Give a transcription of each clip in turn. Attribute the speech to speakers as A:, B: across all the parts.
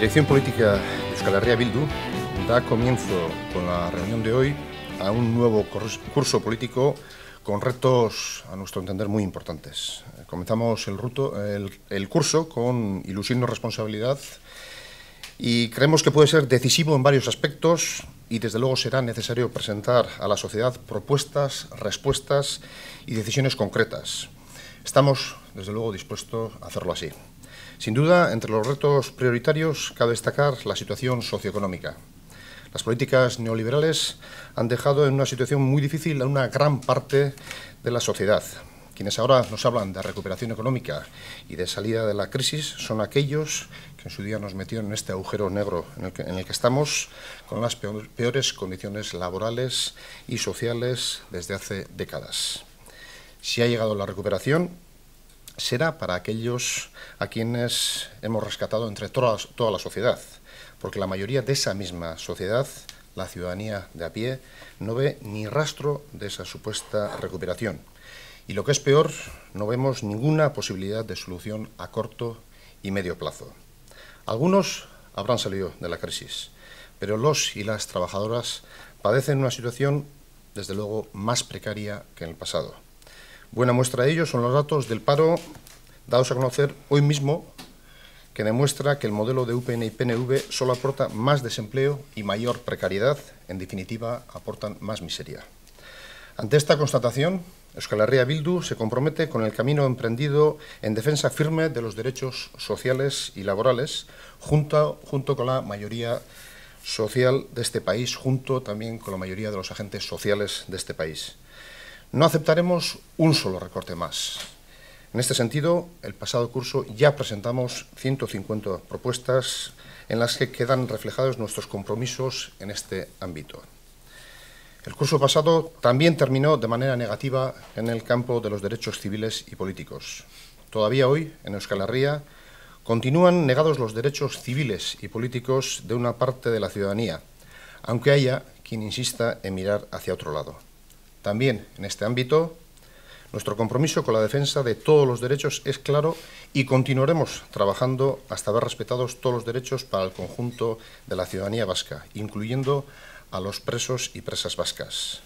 A: dirección política de Euskal Herria Bildu da comienzo con la reunión de hoy a un nuevo curso político con retos, a nuestro entender, muy importantes. Eh, comenzamos el, ruto, el, curso con ilusión y responsabilidad y creemos que puede ser decisivo en varios aspectos y desde luego será necesario presentar a la sociedad propuestas, respuestas y decisiones concretas. Estamos, desde luego, dispuestos a hacerlo así. Sin duda, entre los retos prioritarios cabe destacar la situación socioeconómica. Las políticas neoliberales han dejado en una situación muy difícil a una gran parte de la sociedad. Quienes ahora nos hablan de recuperación económica y de salida de la crisis son aquellos que en su día nos metieron en este agujero negro en el que, estamos con las peores condiciones laborales y sociales desde hace décadas. Si ha llegado la recuperación, será para aquellos a quienes hemos rescatado entre toda, la sociedad, porque la mayoría de esa misma sociedad, la ciudadanía de a pie, no ve ni rastro de esa supuesta recuperación. Y lo que es peor, no vemos ninguna posibilidad de solución a corto y medio plazo. Algunos habrán salido de la crisis, pero los y las trabajadoras padecen una situación, desde luego, más precaria que en el pasado. Buena muestra de ello son los datos del paro dados a conocer hoy mismo, que demuestra que el modelo de UPN y PNV solo aporta más desempleo y mayor precariedad, en definitiva, aportan más miseria. Ante esta constatación, Euskal Bildu se compromete con el camino emprendido en defensa firme de los derechos sociales y laborales, junto, junto con la mayoría social de este país, junto también con la mayoría de los agentes sociales de este país. No aceptaremos un solo recorte más. En este sentido, el pasado curso ya presentamos 150 propuestas en las que quedan reflejados nuestros compromisos en este ámbito. El curso pasado también terminó de manera negativa en el campo de los derechos civiles y políticos. Todavía hoy, en Euskal continúan negados los derechos civiles y políticos de una parte de la ciudadanía, aunque haya quien insista en mirar hacia otro lado. También en este ámbito, nuestro compromiso con la defensa de todos los derechos es claro y continuaremos trabajando hasta ver respetados todos los derechos para el conjunto de la ciudadanía vasca, incluyendo a los presos y presas vascas.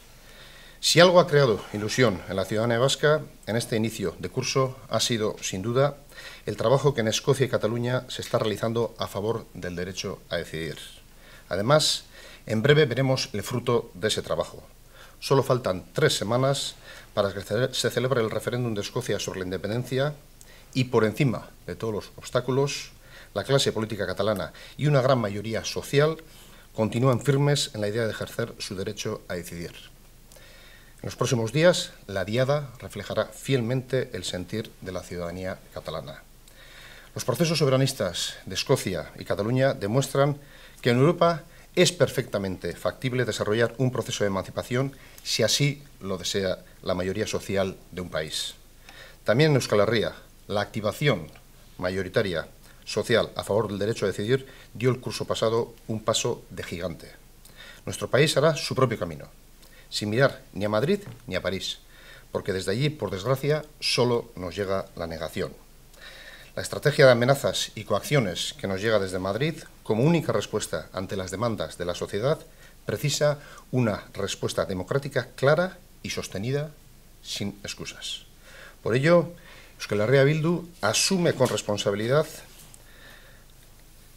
A: Si algo ha creado ilusión en la ciudadanía vasca en este inicio de curso ha sido, sin duda, el trabajo que en Escocia y Cataluña se está realizando a favor del derecho a decidir. Además, en breve veremos el fruto de ese trabajo. Solo faltan tres semanas para que se celebre el referéndum de Escocia sobre la independencia y por encima de todos los obstáculos, la clase política catalana y una gran mayoría social continúan firmes en la idea de ejercer su derecho a decidir. En los próximos días, la diada reflejará fielmente el sentir de la ciudadanía catalana. Los procesos soberanistas de Escocia y Cataluña demuestran que en Europa es perfectamente factible desarrollar un proceso de emancipación si así lo desea la mayoría social de un país. También en Euskal Herria, la activación mayoritaria social a favor del derecho a decidir dio el curso pasado un paso de gigante. Nuestro país hará su propio camino, sin mirar ni a Madrid ni a París, porque desde allí, por desgracia, solo nos llega la negación. La estrategia de amenazas y coacciones que nos llega desde Madrid, como única respuesta ante las demandas de la sociedad, precisa una respuesta democrática clara y sostenida sin excusas. Por ello, Euskal Bildu asume con responsabilidad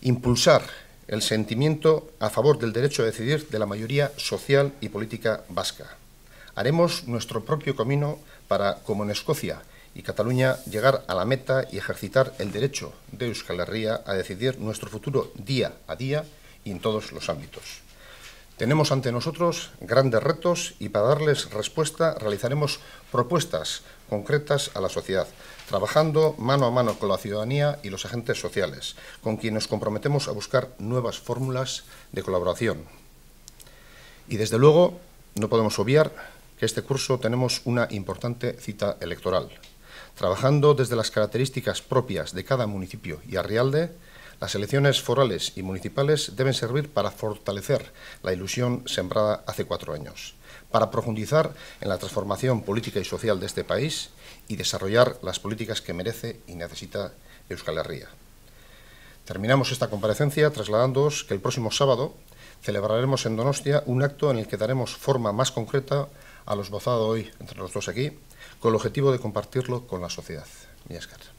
A: impulsar el sentimiento a favor del derecho a decidir de la mayoría social y política vasca. Haremos nuestro propio camino para, como en Escocia, y Cataluña llegar a la meta y ejercitar el derecho de Euskal Herria a decidir nuestro futuro día a día y en todos los ámbitos. Tenemos ante nosotros grandes retos y para darles respuesta realizaremos propuestas concretas a la sociedad, trabajando mano a mano con la ciudadanía y los agentes sociales, con quienes nos comprometemos a buscar nuevas fórmulas de colaboración. Y desde luego no podemos obviar que este curso tenemos una importante cita electoral, Trabajando desde las características propias de cada municipio y arrialde, las elecciones forales y municipales deben servir para fortalecer la ilusión sembrada hace cuatro años, para profundizar en la transformación política y social de este país y desarrollar las políticas que merece y necesita Euskal Herria. Terminamos esta comparecencia trasladándoos que el próximo sábado celebraremos en Donostia un acto en el que daremos forma más concreta a los esbozado hoy entre los dos aquí, con el objetivo de compartirlo con la sociedad. escar.